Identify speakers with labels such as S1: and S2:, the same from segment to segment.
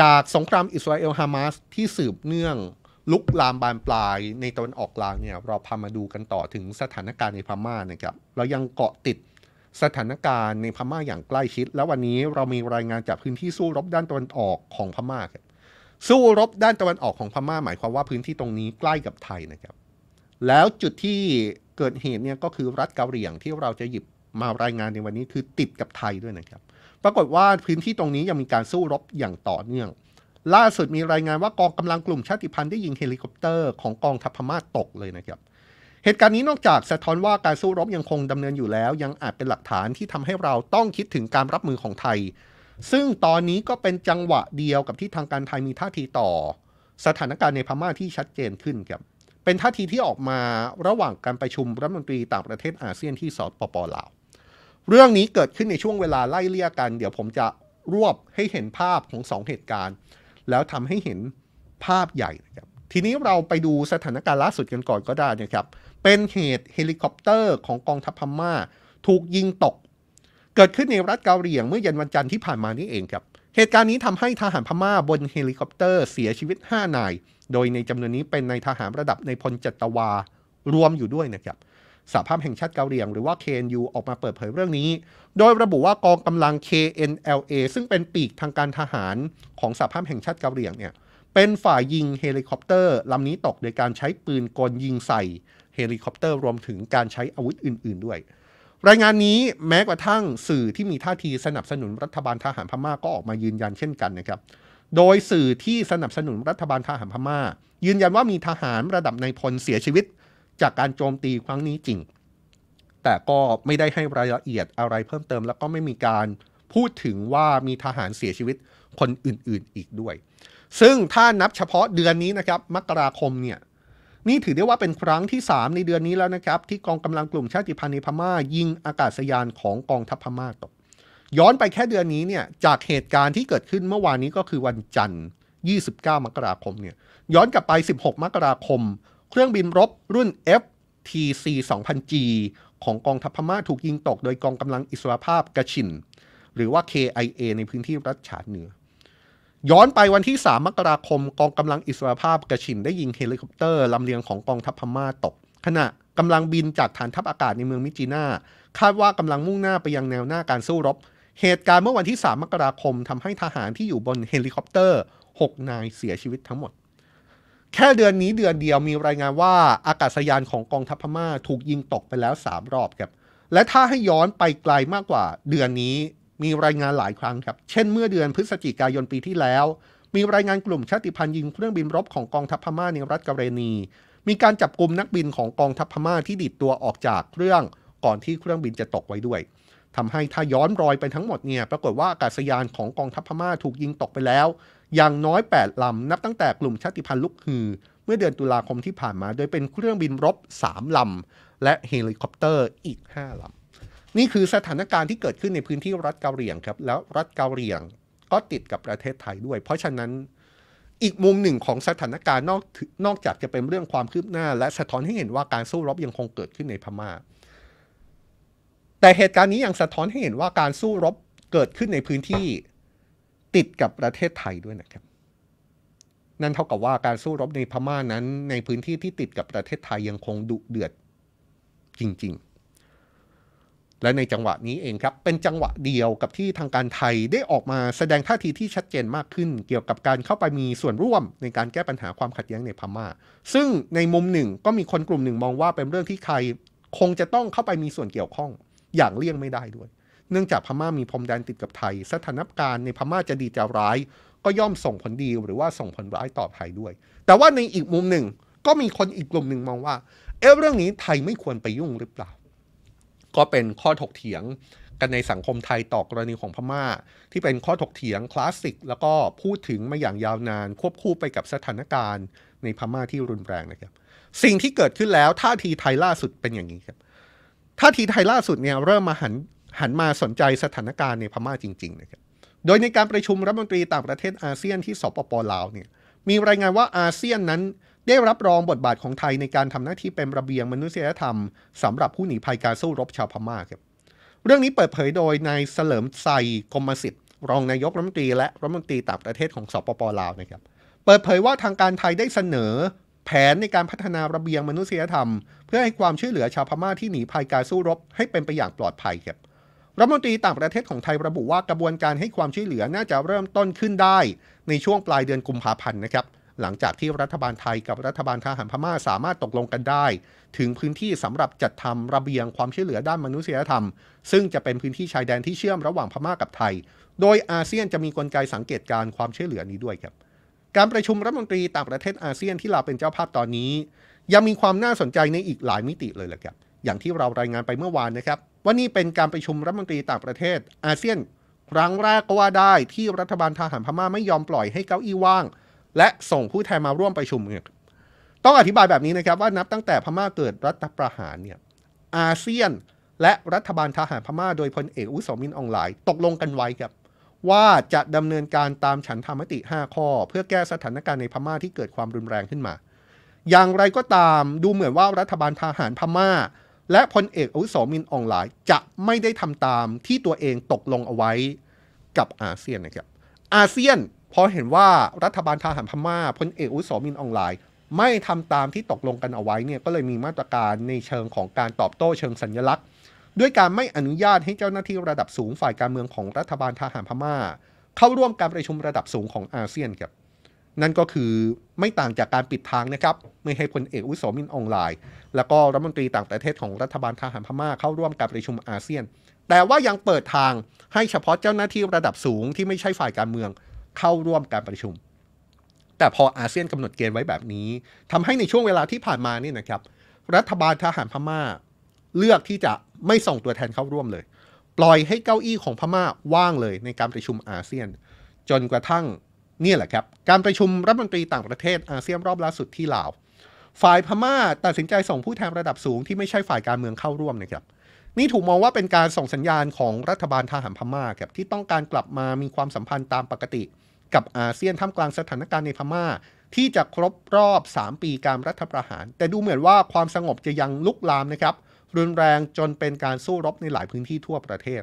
S1: จากสงครามอิสราเอลฮามาสที่สืบเนื่องลุกลามบานปลายในตะวันออกกลางเนี่ยเราพามาดูกันต่อถึงสถานการณ์ในพม่านะครับเรายังเกาะติดสถานการณ์ในพม่าอย่างใกล้ชิด และวันนี้เรามีรายงานจากพื้นที่สู้รบด้านตะวันออกของพม่าครับสู้รบด้านตะวันออกของพม่า หมายความว่าพื้นที่ตรงนี้ใกล้กับไทยนะครับแล้วจุดที่เกิดเหตุเนี่ยก็คือรัฐเกาหลียงที่เราจะหยิบมารายงานในวันนี้คือติดกับไทยด้วยนะครับปรากฏว่าพื้นที่ตรงนี้ยังมีการสู้รบอย่างต่อเนื่อง ล่าสุดมีรายงานว่ากองกำลังกลุ่มชาติพันธุ์ได้ยิงเฮลิคอปเตอร์ของกองทัพพม่าตกเลยนะครับเหตุการณ์นี้นอกจากสะท้อนว่าการสู้รบยังคงดำเนินอยู่แล้วยังอาจเป็นหลักฐานที่ทำให้เราต้องคิดถึงการรับมือของไทย ซึ่งตอนนี้ก็เป็นจังหวะเดียวกับที่ทางการไทยมีท่าทีต่อ สถานการณ์ในพม่าที่ชัดเจนขึ้นครับเป็นท่าทีที่ออกมาระหว่างการประชุมรัฐมนตรีต่างประเทศอาเซียนที่สปปลาวเรื่องนี้เกิดขึ้นในช่วงเวลาไล่เลี่ยกัน เดี๋ยวผมจะรวบให้เห็นภาพของ 2 เหตุการณ์แล้วทำให้เห็นภาพใหญ่นะครับ ทีนี้เราไปดูสถานการณ์ล่าสุดกันก่อนก็ได้นะครับ เป็นเหตุเฮลิคอปเตอร์ของกองทัพพม่าถูกยิงตก เกิดขึ้นในรัฐเกาหลีเมื่อเย็นวันจันทร์ที่ผ่านมานี่เองครับ เหตุการณ์นี้ทำให้ทหารพม่าบนเฮลิคอปเตอร์เสียชีวิต5นาย โดยในจำนวนนี้เป็นนายทหารระดับในพลจัตวารวมอยู่ด้วยนะครับสหภาพแห่งชาติเกาหลีหรือว่า KNU ออกมาเปิดเผยเรื่องนี้ โดยระบุว่ากองกำลัง KNLA ซึ่งเป็นปีกทางการทหารของสหภาพแห่งชาติเกาหลีเนี่ยเป็นฝ่ายยิงเฮลิคอปเตอร์ ลำนี้ตกโดยการใช้ปืนกลยิงใส่เฮลิคอปเตอร์รวมถึงการใช้อาวุธอื่นๆด้วย รายงานนี้แม้กระทั่งสื่อที่มีท่าทีสนับสนุนรัฐบาลทหารพม่าก็ออกมายืนยันเช่นกันนะครับโดยสื่อที่สนับสนุนรัฐบาลทหารพม่ายืนยันว่ามีทหารระดับในพลเสียชีวิตจากการโจมตีครั้งนี้จริง แต่ก็ไม่ได้ให้รายละเอียดอะไรเพิ่มเติม แล้วก็ไม่มีการพูดถึงว่ามีทหารเสียชีวิตคนอื่นๆอีกด้วย ซึ่งถ้านับเฉพาะเดือนนี้นะครับ มกราคมเนี่ยนี่ถือได้ว่าเป็นครั้งที่ 3 ในเดือนนี้แล้วนะครับ ที่กองกำลังกลุ่มชาติพันธุ์ในพม่า ยิงอากาศยานของกองทัพพม่าตกย้อนไปแค่เดือนนี้เนี่ยจากเหตุการณ์ที่เกิดขึ้นเมื่อวานนี้ก็คือวันจันทร์ 29 มกราคมเนี่ยย้อนกลับไป 16 มกราคมเครื่องบินรบรุ่น FTC 2000G ของกองทัพพม่าถูกยิงตกโดยกองกำลังอิสรภาพกระชินหรือว่า KIA ในพื้นที่รัฐฉานเหนือ ย้อนไปวันที่ 3 มกราคมกองกำลังอิสรภาพกระชินได้ยิงเฮลิคอปเตอร์ลำเลียงของกองทัพพม่าตก ขณะกำลังบินจากฐานทัพอากาศในเมืองมิจินาคาดว่ากำลังมุ่งหน้าไปยังแนวหน้าการสู้รบ เหตุการณ์เมื่อวันที่ 3 มกราคมทำให้ทหารที่อยู่บนเฮลิคอปเตอร์ 6 นายเสียชีวิตทั้งหมดแค่เดือนนี้เดือนเดียวมีรายงานว่าอากาศยานของกองทัพพม่าถูกยิงตกไปแล้ว3รอบครับและถ้าให้ย้อนไปไกลมากกว่า เดือนนี้มีรายงานหลายครั้งครับ เช่น เมื่อเดือนพฤศจิกายนปีที่แล้ว มีรายงานกลุ่มชาติพันธุ์ยิงเครื่องบินรบของกองทัพพม่าในรัฐกะเรนีมีการจับกลุ่มนักบินของกองทัพพม่าที่ดิดตัวออกจากเครื่องก่อนที่เครื่องบินจะตกไว้ด้วย ทำให้ถ้าย้อนรอยไปทั้งหมดเนี่ยปรากฏว่าอากาศยานของกองทัพพม่าถูกยิงตกไปแล้วอย่างน้อย8ลำ นับตั้งแต่กลุ่มชาติพันธุ์ลุกฮือ เมื่อเดือนตุลาคมที่ผ่านมา โดยเป็นเครื่องบินรบ 3 ลำ และเฮลิคอปเตอร์อีก 5 ลำ นี่คือสถานการณ์ที่เกิดขึ้นในพื้นที่รัฐเกาเหลียงครับ แล้วรัฐเกาเหลียงก็ติดกับประเทศไทยด้วย เพราะฉะนั้นอีกมุมหนึ่งของสถานการณ์นอกนอกจากจะเป็นเรื่องความคืบหน้า และสะท้อนให้เห็นว่าการสู้รบยังคงเกิดขึ้นในพมา่า แต่เหตุการณ์นี้ยังสะท้อนให้เห็นว่าการสู้รบเกิดขึ้นในพื้นที่ติดกับประเทศไทยด้วยนะครับ นั่นเท่ากับว่าการสู้รบในพม่านั้น ในพื้นที่ที่ติดกับประเทศไทยยังคงดุเดือดจริงๆ และในจังหวะนี้เองครับเป็นจังหวะเดียวกับที่ทางการไทยได้ออกมาแสดงท่าทีที่ชัดเจนมากขึ้น เกี่ยวกับการเข้าไปมีส่วนร่วมในการแก้ปัญหาความขัดแย้งในพมา่าซึ่งในมุมหนึ่งก็มีคนกลุ่มหนึ่งมองว่าเป็นเรื่องที่ใครคงจะต้องเข้าไปมีส่วนเกี่ยวข้องอย่างเลี่ยงไม่ได้ด้วยเนื่องจากพม่ามีพรมแดนติดกับไทย สถานการณ์ในพม่าจะดีจะร้าย ก็ย่อมส่งผลดีหรือว่าส่งผลร้ายต่อไทยด้วย แต่ว่าในอีกมุมหนึ่ง ก็มีคนอีกกลุ่มหนึ่งมองว่าเออเรื่องนี้ไทยไม่ควรไปยุ่งหรือเปล่า ก็เป็นข้อถกเถียงกันในสังคมไทยต่อกรณีของพม่า ที่เป็นข้อถกเถียงคลาสสิก แล้วก็พูดถึงมาอย่างยาวนานควบคู่ไปกับสถานการณ์ ในพม่าที่รุนแรงนะครับสิ่งที่เกิดขึ้นแล้วท่าทีไทยล่าสุดเป็นอย่างนี้ครับท่าทีไทยล่าสุดเนี่ยเริ่มมาหันหันมาสนใจสถานการณ์ในพม่าจริงๆนะครับ โดยในการประชุม รัฐมนตรีต่างประเทศอาเซียนที่สปปลาวเนี่ย มีรายงานว่าอาเซียนนั้นได้รับรองบทบาทของไทยในการทำหน้าที่เป็นระเบียงมนุษยธรรม สำหรับผู้หนีภัยการสู้รบชาวพม่าครับ เรื่องนี้เปิดเผยโดยนายเสริมไซกรมสิทธิ์ รองนายกรัฐมนตรีและรัฐมนตรีต่างประเทศของสปปลาวนะครับ เปิดเผยว่าทางการไทยได้เสนอ แผนในการพัฒนาระเบียงมนุษยธรรม เพื่อให้ความช่วยเหลือชาวพม่าที่หนีภัยการสู้รบ ให้เป็นไปอย่างปลอดภัยครับรัฐมนตรีต่างประเทศของไทยระบุว่ากระบวนการให้ความช่วยเหลือน่าจะเริ่มต้นขึ้นได้ ในช่วงปลายเดือนกุมภาพันธ์นะครับ หลังจากที่รัฐบาลไทยกับรัฐบาลทหารพม่าสามารถตกลงกันได้ ถึงพื้นที่สำหรับจัดทำระเบียงความช่วยเหลือด้านมนุษยธรรม ซึ่งจะเป็นพื้นที่ชายแดนที่เชื่อมระหว่างพม่ากับไทย โดยอาเซียนจะมีกลไกสังเกตการความช่วยเหลือนี้ด้วยครับการประชุมรัฐมนตรีต่างประเทศอาเซียนที่เราเป็นเจ้าภาพตอนนี้ ยังมีความน่าสนใจในอีกหลายมิติเลยแหละครับอย่างที่เรารายงานไปเมื่อวานนะครับว่านี่เป็นการประชุมรัฐมนตรีต่างประเทศอาเซียนครั้งแรกก็ว่าได้ที่รัฐบาลทหารพม่าไม่ยอมปล่อยให้เก้าอี้ว่าง และส่งผู้แทนมาร่วมประชุมเนี่ยต้องอธิบายแบบนี้นะครับว่านับตั้งแต่พม่าเกิดรัฐประหารเนี่ยอาเซียนและรัฐบาลทหารพม่าโดยพลเอกอุสมินอองหลายตกลงกันไว้ครับว่าจะดำเนินการตามฉันธรรมติ5ข้อเพื่อแก้สถานการณ์ในพม่าที่เกิดความรุนแรงขึ้นมา อย่างไรก็ตามดูเหมือนว่ารัฐบาลทหารพม่าและพลเอกอุสมินอองหลายจะไม่ได้ทำตามที่ตัวเองตกลงเอาไว้กับอาเซียนนะครับ อาเซียนพอเห็นว่ารัฐบาลทหารพม่าพลเอกอุสมินอองหลายไม่ทำตามที่ตกลงกันเอาไว้เนี่ยก็เลยมีมาตรการในเชิงของการตอบโต้เชิงสัญญลักษณ์ ด้วยการไม่อนุญาตให้เจ้าหน้าที่ระดับสูงฝ่ายการเมืองของรัฐบาลทหารพม่า เข้าร่วมการประชุมระดับสูงของอาเซียนครับนั่นก็คือไม่ต่างจากการปิดทางนะครับไม่ให้พลเอกอุโสมินองไลน์ แล้วก็รัฐมนตรีต่างประเทศของรัฐบาลทหารพม่าเข้าร่วมการประชุมอาเซียน แต่ว่ายังเปิดทางให้เฉพาะเจ้าหน้าที่ระดับสูงที่ไม่ใช่ฝ่ายการเมืองเข้าร่วมการประชุม แต่พออาเซียนกำหนดเกณฑ์ไว้แบบนี้ ทำให้ในช่วงเวลาที่ผ่านมานี่นะครับรัฐบาลทหารพม่า เลือกที่จะไม่ส่งตัวแทนเข้าร่วมเลย ปล่อยให้เก้าอี้ของพม่าว่างเลยในการประชุมอาเซียน จนกระทั่งนี่แหละครับ การประชุมรัฐมนตรีต่างประเทศอาเซียนรอบล่าสุดที่ลาว ฝ่ายพม่าตัดสินใจส่งผู้แทนระดับสูงที่ไม่ใช่ฝ่ายการเมืองเข้าร่วมนะครับนี่ถูกมองว่าเป็นการส่งสัญญาณของรัฐบาลทหารพม่าครับที่ต้องการกลับมามีความสัมพันธ์ตามปกติกับอาเซียนท่ามกลางสถานการณ์ในพม่าที่จะครบรอบ 3 ปีการรัฐประหาร แต่ดูเหมือนว่าความสงบจะยังลุกลามนะครับรุนแรงจนเป็นการสู้รบในหลายพื้นที่ทั่วประเทศ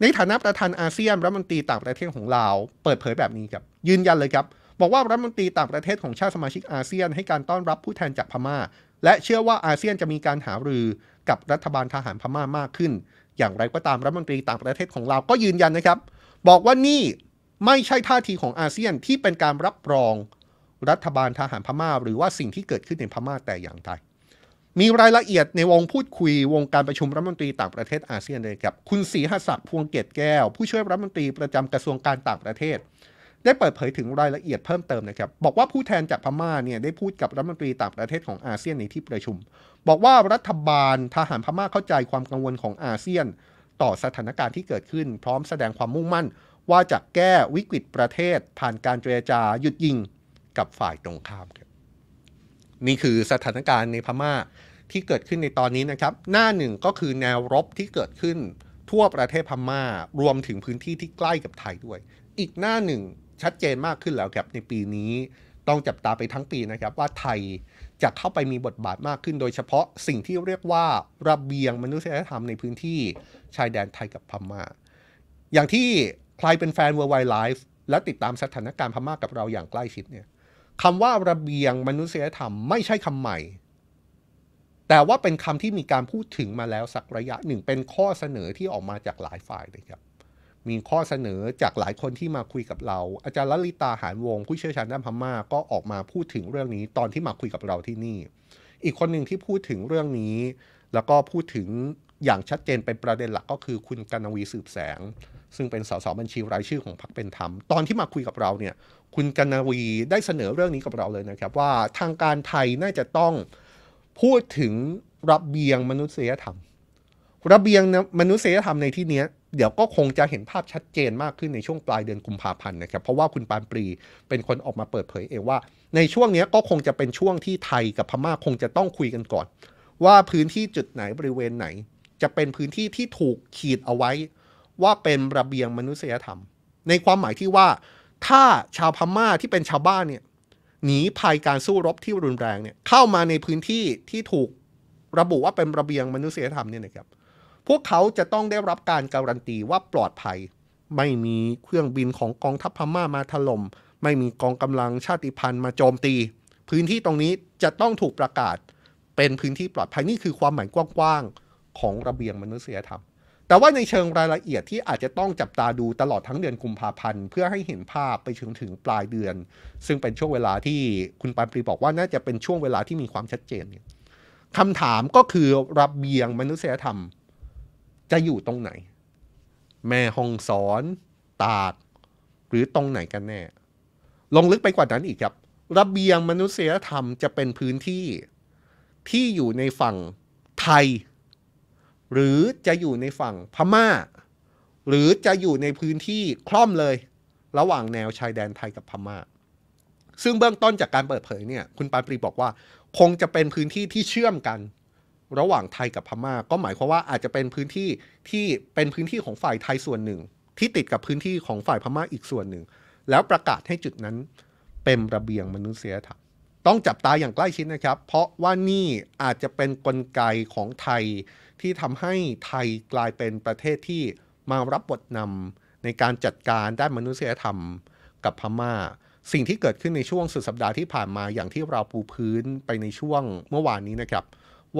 S1: ในฐานะประธานอาเซียนรัฐมนตรีต่างประเทศของลาวเปิดเผยแบบนี้ครับยืนยันเลยครับ บอกว่ารัฐมนตรีต่างประเทศของชาติสมาชิกอาเซียนให้การต้อนรับผู้แทนจากพมา่า และเชื่อว่าอาเซียนจะมีการหารือกับรัฐบาลทหารพม่ามากขึ้น อย่างไรก็ตามรัฐมนตรีต่างประเทศของลาวก็ยืนยันนะครับบอกว่านี่ไม่ใช่ท่าทีของอาเซียนที่เป็นการรับรองรัฐบาลทหารพม่าหรือว่าสิ่งที่เกิดขึ้นในพม่าแต่อย่างใดมีรายละเอียดในวงพูดคุยวงการประชุมรัฐมนตรีต่างประเทศอาเซียนเลยครับคุณศรีหศักดิ์พวงเกตแก้วผู้ช่วยรัฐมนตรีประจำกระทรวงการต่างประเทศ ได้เปิดเผยถึงรายละเอียดเพิ่มเติมนะครับบอกว่าผู้แทนจากพม่าเนี่ยได้พูดกับรัฐมนตรีต่างประเทศของอาเซียนในที่ประชุม บอกว่ารัฐบาลทหารพม่าเข้าใจความกังวลของอาเซียน ต่อสถานการณ์ที่เกิดขึ้นพร้อมแสดงความมุ่งมั่น ว่าจะแก้วิกฤตประเทศ ผ่านการเจรจาหยุดยิงกับฝ่ายตรงข้ามครับนี่คือสถานการณ์ในพม่าที่เกิดขึ้นในตอนนี้นะครับหน้าหนึ่งก็คือแนวรบที่เกิดขึ้นทั่วประเทศพมา่ารวมถึงพื้นที่ที่ใกล้กับไทยด้วย อีกหน้าหนึ่งชัดเจนมากขึ้นแล้วครับในปีนี้ ต้องจับตาไปทั้งปีนะครับ ว่าไทยจะเข้าไปมีบทบาทมากขึ้น โดยเฉพาะสิ่งที่เรียกว่า ระเบียงมนุษยธรรมในพื้นที่ชายแดนไทยกับพมา่าอย่างที่ใครเป็นแฟน World Wide Life และติดตามสถานการณ์พม่ากกับเราอย่างใกล้ชิดเนี่ยคำว่าระเบียงมนุษยธรรมไม่ใช่คำใหม่แต่ว่าเป็นคำที่มีการพูดถึงมาแล้วสักระยะหนึ่งเป็นข้อเสนอที่ออกมาจากหลายฝ่ายนะครับมีข้อเสนอจากหลายคนที่มาคุยกับเรา อาจารย์ลลิตาหานวง ผู้เชี่ยวชาญด้านพม่า ก็ออกมาพูดถึงเรื่องนี้ ตอนที่มาคุยกับเราที่นี่ อีกคนหนึ่งที่พูดถึงเรื่องนี้ แล้วก็พูดถึงอย่างชัดเจนเป็นประเด็นหลักก็คือคุณกนวีสืบแสง ซึ่งเป็นสสบัญชีรายชื่อของพรรคเป็นธรรมตอนที่มาคุยกับเราเนี่ยคุณกนวีได้เสนอเรื่องนี้กับเราเลยนะครับว่าทางการไทยน่าจะต้องพูดถึงระเบียงมนุษยธรรมระเบียงมนุษยธรรมในที่นี้เดี๋ยวก็คงจะเห็นภาพชัดเจนมากขึ้นในช่วงปลายเดือนกุมภาพันธ์นะครับเพราะว่าคุณปานปรีเป็นคนออกมาเปิดเผยเองว่าในช่วงนี้ก็คงจะเป็นช่วงที่ไทยกับพม่าคงจะต้องคุยกันก่อน ว่าพื้นที่จุดไหนบริเวณไหน จะเป็นพื้นที่ที่ถูกขีดเอาไว้ ว่าเป็นระเบียงมนุษยธรรม ในความหมายที่ว่าถ้าชาวพม่าที่เป็นชาวบ้านเนี่ยหนีภัยการสู้รบที่รุนแรงเนี่ยเข้ามาในพื้นที่ที่ถูก ระบุว่าเป็นระเบียงมนุษยธรรมเนี่ยนะครับพวกเขาจะต้องได้รับการการันตีว่าปลอดภัย ไม่มีเครื่องบินของกองทัพพม่ามาถลม่มไม่มีกองกำลังชาติพันธุ์มาโจมตี พื้นที่ตรงนี้จะต้องถูกประกาศเป็นพื้นที่ปลอดภัย นี่คือความหมายกว้างๆของระเบียงมนุษยธรรมแต่ว่าในเชิงรายละเอียดที่อาจจะต้องจับตาดูตลอดทั้งเดือนกุมภาพันธ์ เพื่อให้เห็นภาพไปถึงถึงปลายเดือน ซึ่งเป็นช่วงเวลาที่คุณปานปรีบอกว่าน่าจะเป็นช่วงเวลาที่มีความชัดเจนเนี่ยคำถามก็คือรับเบียงมนุษยธรรม จะอยู่ตรงไหน แม่หองสอน ตากหรือตรงไหนกันแน่ ลงลึกไปกว่านั้นอีกครับระเบียงมนุษยธรรมจะเป็นพื้นที่ที่อยู่ในฝั่งไทยหรือจะอยู่ในฝั่งพม่า หรือจะอยู่ในพื้นที่คล่อมเลย ระหว่างแนวชายแดนไทยกับพม่า ซึ่งเบื้องต้นจากการเปิดเผยเนี่ยคุณปานปรีบอกว่าคงจะเป็นพื้นที่ที่เชื่อมกัน ระหว่างไทยกับพม่า ก็หมายความว่าอาจจะเป็นพื้นที่ที่เป็นพื้นที่ของฝ่ายไทยส่วนหนึ่ง ที่ติดกับพื้นที่ของฝ่ายพม่าอีกส่วนหนึ่ง แล้วประกาศให้จุดนั้นเป็นระเบียงมนุษยธรรมต้องจับตาอย่างใกล้ชิดนะครับ เพราะว่านี่อาจจะเป็นนกลไกของไทยที่ทำให้ไทยกลายเป็นประเทศที่มารับบทนำในการจัดการด้านมนุษยธรรมกับพมา่า สิ่งที่เกิดขึ้นในช่วงสุดสัปดาห์ที่ผ่านมาอย่างที่เราปูพื้นไปในช่วงเมื่อวานนี้นะครับ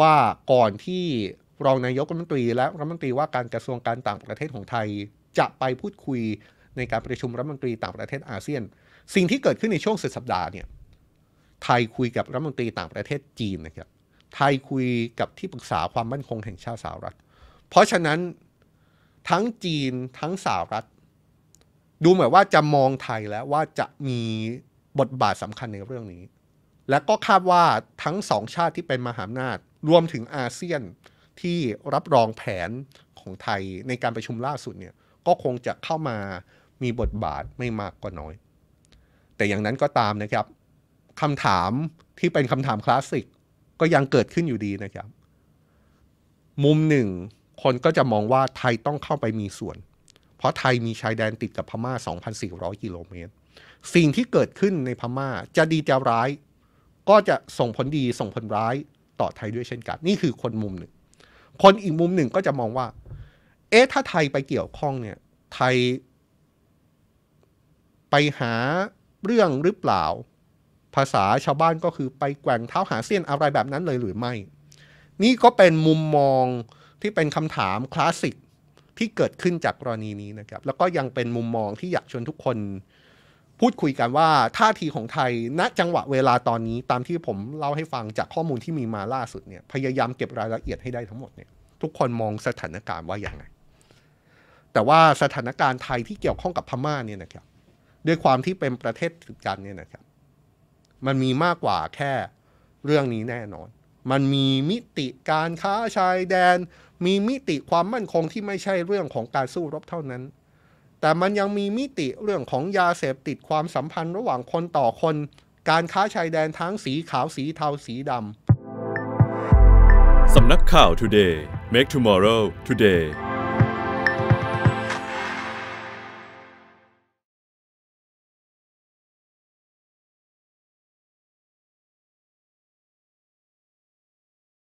S1: ว่าก่อนที่รองนายกรัฐมนตรีและรัฐมนตรีว่าการกระทรวงการต่างประเทศของไทยจะไปพูดคุยในการประชุมรัฐมนตรีต่างประเทศอาเซียน สิ่งที่เกิดขึ้นในช่วงสุดสัปดาห์เนี่ยไทยคุยกับรัฐมนตรีต่างประเทศจีนนะครับไทยคุยกับที่ปรึกษาความมั่นคงแห่งชาติสหรัฐ เพราะฉะนั้นทั้งจีนทั้งสหรัฐ ดูเหมือนว่าจะมองไทยแล้วว่าจะมีบทบาทสำคัญในเรื่องนี้ และก็คาดว่าทั้งสองชาติที่เป็นมหาอำนาจรวมถึงอาเซียนที่รับรองแผนของไทยในการประชุมล่าสุดเนี่ยก็คงจะเข้ามามีบทบาทไม่มากก็น้อย แต่อย่างนั้นก็ตามนะครับคำถามที่เป็นคำถามคลาสสิกก็ยังเกิดขึ้นอยู่ดีนะครับ มุมหนึ่งคนก็จะมองว่าไทยต้องเข้าไปมีส่วน เพราะไทยมีชายแดนติดกับพม่า 2,400 กิโลเมตร สิ่งที่เกิดขึ้นในพม่าจะดี จะร้าย ก็จะส่งผลดีส่งผลร้ายต่อไทยด้วยเช่นกัน นี่คือคนมุมหนึ่ง คนอีกมุมหนึ่งก็จะมองว่า เอ๊ะ ถ้าไทยไปเกี่ยวข้องเนี่ย ไทยไปหาเรื่องหรือเปล่าภาษาชาวบ้านก็คือไปแกว่งเท้าหาเสี้ยนอะไรแบบนั้นเลยหรือไม่ นี่ก็เป็นมุมมองที่เป็นคำถามคลาสสิกที่เกิดขึ้นจากกรณีนี้นะครับ แล้วก็ยังเป็นมุมมองที่อยากชวนทุกคนพูดคุยกันว่าท่าทีของไทย ณ จังหวะเวลาตอนนี้ ตามที่ผมเล่าให้ฟังจากข้อมูลที่มีมาล่าสุดเนี่ย พยายามเก็บรายละเอียดให้ได้ทั้งหมดเนี่ย ทุกคนมองสถานการณ์ว่าอย่างไรแต่ว่าสถานการณ์ไทยที่เกี่ยวข้องกับพม่าเนี่ยนะครับด้วยความที่เป็นประเทศติดกันเนี่ยนะครับมันมีมากกว่าแค่เรื่องนี้แน่นอน มันมีมิติการค้าชายแดน มีมิติความมั่นคงที่ไม่ใช่เรื่องของการสู้รบเท่านั้น แต่มันยังมีมิติเรื่องของยาเสพติดความสัมพันธ์ระหว่างคนต่อคน การค้าชายแดนทั้งสีขาวสีเทาสีดำ สำนักข่าว Today Make Tomorrow Today